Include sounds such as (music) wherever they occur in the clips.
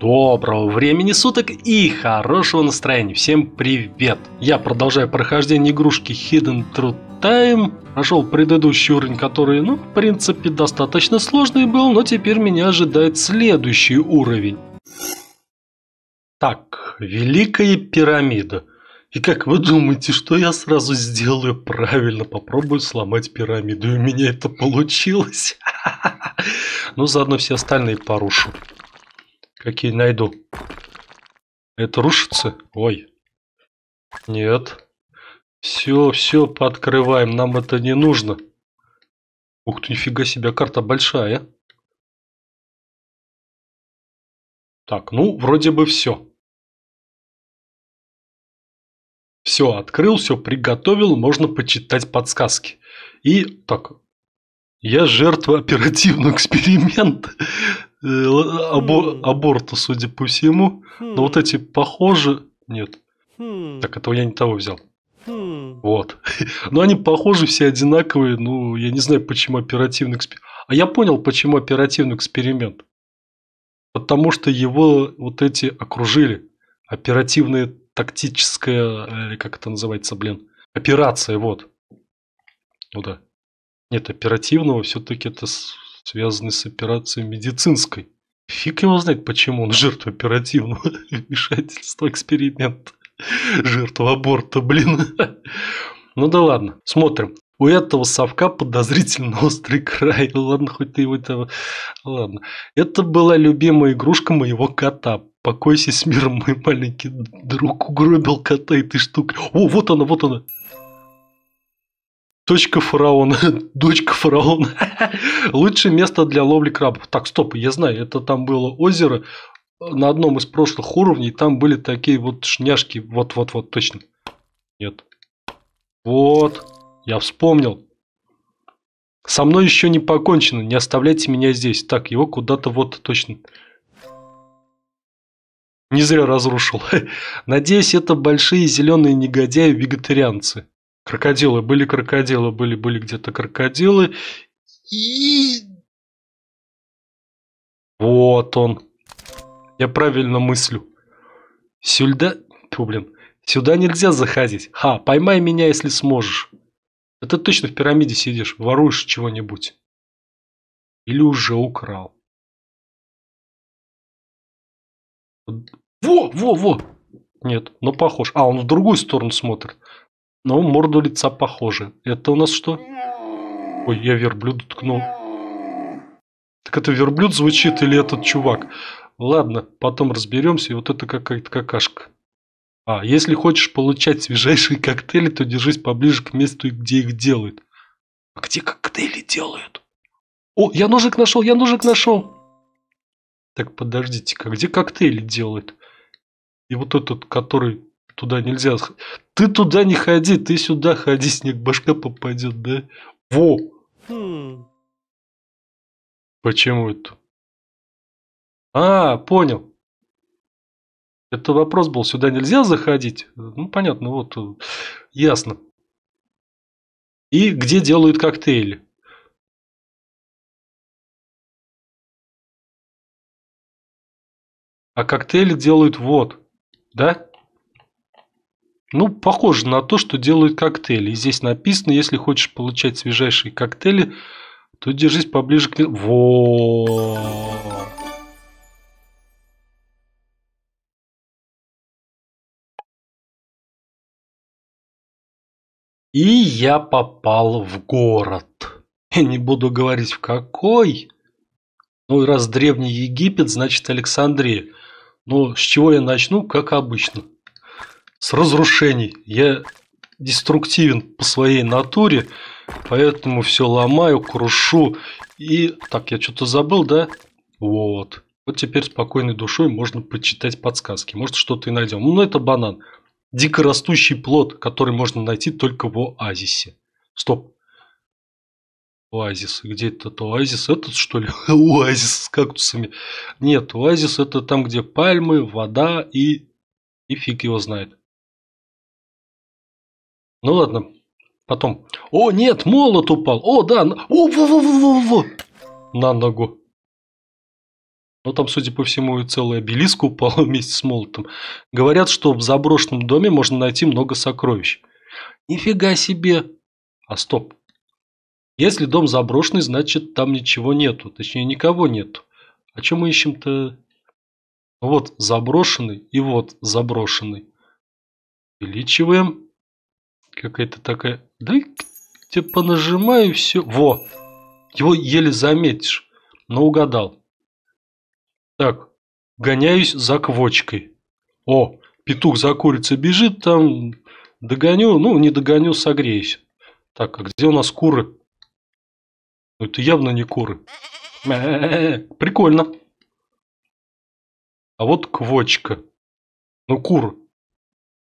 Доброго времени суток и хорошего настроения. Всем привет! Я продолжаю прохождение игрушки Hidden Truth Time. Прошел предыдущий уровень, который, ну, в принципе, достаточно сложный был, но теперь меня ожидает следующий уровень. Так, Великая Пирамида. И как вы думаете, что я сразу сделаю правильно? Попробую сломать пирамиду, и у меня это получилось. (laughs) Ну, заодно все остальные порушу. Какие найду? Это рушится? Ой. Нет. Все, все пооткрываем. Нам это не нужно. Ух ты, нифига себе, карта большая. Так, ну, вроде бы все. Все открыл, все приготовил, можно почитать подсказки. И так, я жертва оперативного эксперимента. Э, абор, хм. аборта, судя по всему. Хм. Но вот эти похожи... Нет. Хм. Так, этого я не того взял. Вот. (laughs) Но они похожи, все одинаковые. Ну, я не знаю, почему оперативный эксперимент. А я понял, почему оперативный эксперимент. Потому что его вот эти окружили. Оперативная тактическая, или э, как это называется, блин, операция, вот. Ну да. Нет, оперативного все-таки это связанный с операцией медицинской. Фиг его знает, почему он жертва оперативного (laughs) вмешательства эксперимента. Жертва аборта, блин. (laughs) Ну да ладно, смотрим. У этого совка подозрительно (laughs) острый край. Ладно, хоть ты его этого... Ладно. Это была любимая игрушка моего кота. Покойся с миром, мой маленький друг. Угробил кота этой штукой. О, вот она, вот она. Точка фараона. (laughs) Дочка фараона. Лучшее место для ловли крабов. Так, стоп, я знаю, это там было озеро на одном из прошлых уровней, там были такие вот шняшки. Вот-вот-вот, точно. Нет. Вот, я вспомнил. Со мной еще не покончено, не оставляйте меня здесь. Так, его куда-то вот точно. Не зря разрушил. (laughs) Надеюсь, это большие зеленые негодяи-вегетарианцы. Крокодилы были, крокодилы были, были где-то крокодилы. И... Вот он. Я правильно мыслю. Сюда... Тьфу, блин. Сюда нельзя заходить. Ха, поймай меня, если сможешь. Да ты точно в пирамиде сидишь, воруешь чего-нибудь. Или уже украл. Во, во, во! Нет, но ну, похож. А, он в другую сторону смотрит. Но морду лица похожи. Это у нас что? Ой, я верблюд ткнул. Так это верблюд звучит или этот чувак? Ладно, потом разберемся, и вот это какая-то какашка. А, если хочешь получать свежайшие коктейли, то держись поближе к месту, где их делают. А где коктейли делают? О, я ножик нашел, я ножик нашел. Так, подождите-ка, где коктейли делают? И вот этот, который туда нельзя. Ты туда не ходи, ты сюда ходи, снег башка попадет, да? Во! Хм. Почему это? А, понял. Это вопрос был, сюда нельзя заходить? Ну, понятно, вот, э, ясно. И где делают коктейли? А коктейли делают вот, да? Ну, похоже на то, что делают коктейли. здесь написано, если хочешь получать свежайшие коктейли, то держись поближе к... Во. И я попал в город. Я не буду говорить в какой. Ну и раз древний Египет, значит Александрия. Но ну, с чего я начну, как обычно с разрушений. Я деструктивен по своей натуре, поэтому все ломаю, крушу. И так, я что-то забыл, да? Вот. Вот теперь спокойной душой можно почитать подсказки. Может, что-то и найдем. Ну, это банан. Дикорастущий плод, который можно найти только в оазисе. Стоп. Оазис. Где этот оазис? Этот, что ли? (laughs) Оазис с кактусами. Нет, оазис это там, где пальмы, вода и... И фиг его знает. Ну ладно, потом. О, нет, молот упал. О, да. О, во, во, во, во, во. На ногу. Ну, там, судя по всему, и целый обелиск упал (laughs) вместе с молотом. Говорят, что в заброшенном доме можно найти много сокровищ. Нифига себе! А стоп. Если дом заброшенный, значит, там ничего нету. Точнее, никого нету. А чем мы ищем-то? Вот заброшенный и вот заброшенный. Увеличиваем какая-то такая... да тебе понажимаю все. Во! Его еле заметишь, но угадал. Так, гоняюсь за квочкой. О, петух за курицей бежит, там догоню, ну, не догоню, согреюсь. Так, а где у нас куры? Ну, это явно не куры. (laughs) Прикольно. А вот квочка. Ну, кур.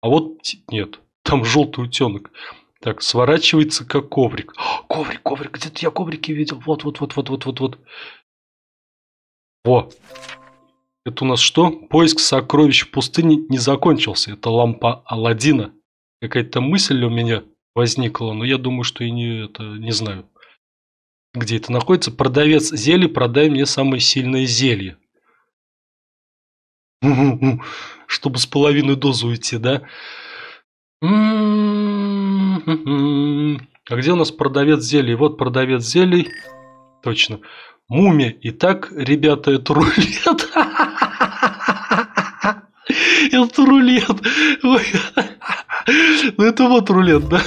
А вот нет там желтый утенок. Так, сворачивается как коврик. О, а, коврик, коврик, где-то я коврики видел. Вот, вот, вот, вот, вот, вот, вот. Во. Это у нас что? Поиск сокровищ в пустыне не закончился. Это лампа Алладина. Какая-то мысль у меня возникла, но я думаю, что и не, это, не знаю, где это находится. Продавец зелья, продай мне самое сильное зелье. Чтобы с половиной дозы уйти, да? А где у нас продавец зелий? Вот продавец зелий. Точно. Мумия. Итак, ребята, это рулет. (laughs) Это рулет. Ну это вот рулет, да?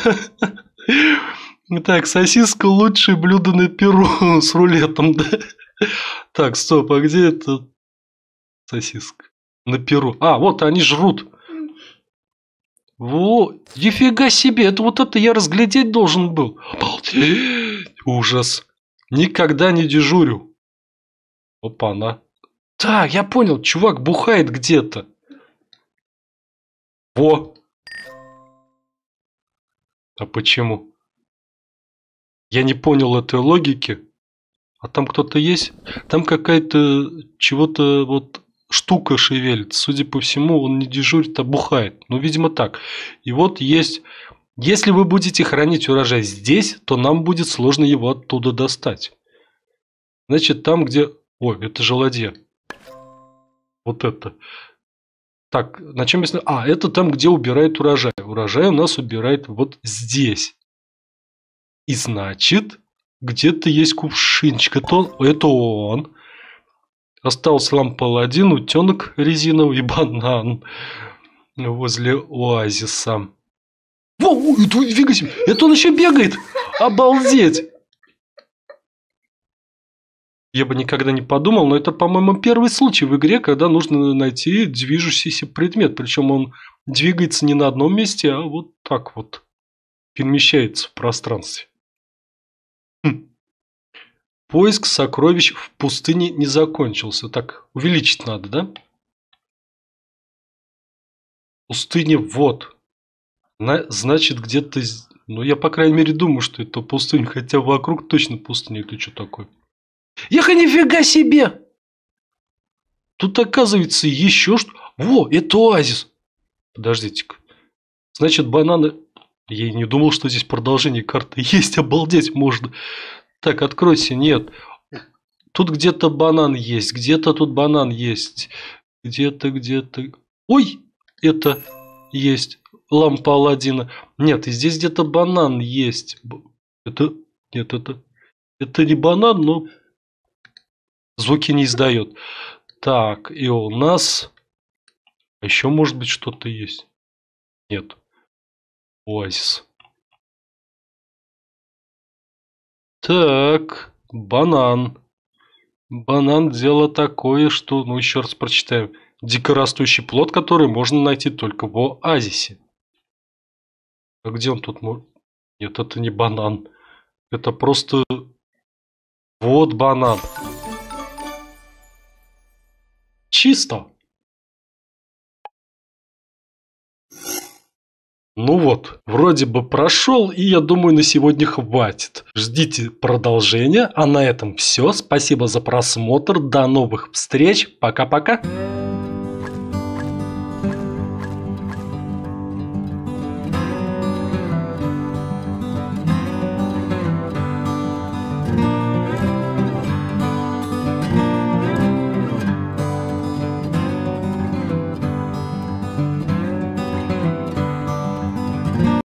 Так, сосиска лучшее блюдо на Перу с рулетом, да? Так, стоп, а где это сосиска? На Перу. А, вот они жрут. Во, нифига себе, это вот это я разглядеть должен был. Обалдеть, ужас. Никогда не дежурю. Опа-на. Так, я понял, чувак бухает где-то. Во. А почему? Я не понял этой логики. А там кто-то есть? Там какая-то чего-то вот штука шевелит. Судя по всему, он не дежурит, а бухает. Ну, видимо, так. И вот есть... Если вы будете хранить урожай здесь, то нам будет сложно его оттуда достать. Значит, там, где... Ой, это же ладья. Вот это. Так, на чем объясню? А, это там, где убирает урожай. Урожай у нас убирает вот здесь. И значит, где-то есть кувшинчик. Это он. Это он. Остался лампа-1, утенок резиновый и (laughs) банан возле оазиса. Воу, двигайся! Это он еще бегает! Обалдеть! Я бы никогда не подумал, но это, по-моему, первый случай в игре, когда нужно найти движущийся предмет. Причем он двигается не на одном месте, а вот так вот перемещается в пространстве. Поиск сокровищ в пустыне не закончился. Так, увеличить надо, да? Пустыня вот. Она, значит, где-то... Ну, я, по крайней мере, думаю, что это пустыня. Хотя вокруг точно пустыня. Это что такое? Яха, нифига себе! Тут, оказывается, еще что... Во, это оазис! Подождите-ка. Значит, бананы... Я не думал, что здесь продолжение карты (laughs) есть. Обалдеть можно. Так, откройся, нет. Тут где-то банан есть, где-то тут банан есть. Где-то, где-то... Ой, это есть лампа Алладина. Нет, и здесь где-то банан есть. Это... Нет, это... Это не банан, но звуки не издает. Так, и у нас... Еще может быть что-то есть. Нет. Оазис. Так, банан. Банан дело такое, что, ну еще раз прочитаем, дикорастущий плод, который можно найти только в оазисе. А где он тут? Нет, это не банан. Это просто... Вот банан. Чисто. Ну вот, вроде бы прошел, и я думаю, на сегодня хватит. Ждите продолжения, а на этом все. Спасибо за просмотр, до новых встреч, пока-пока.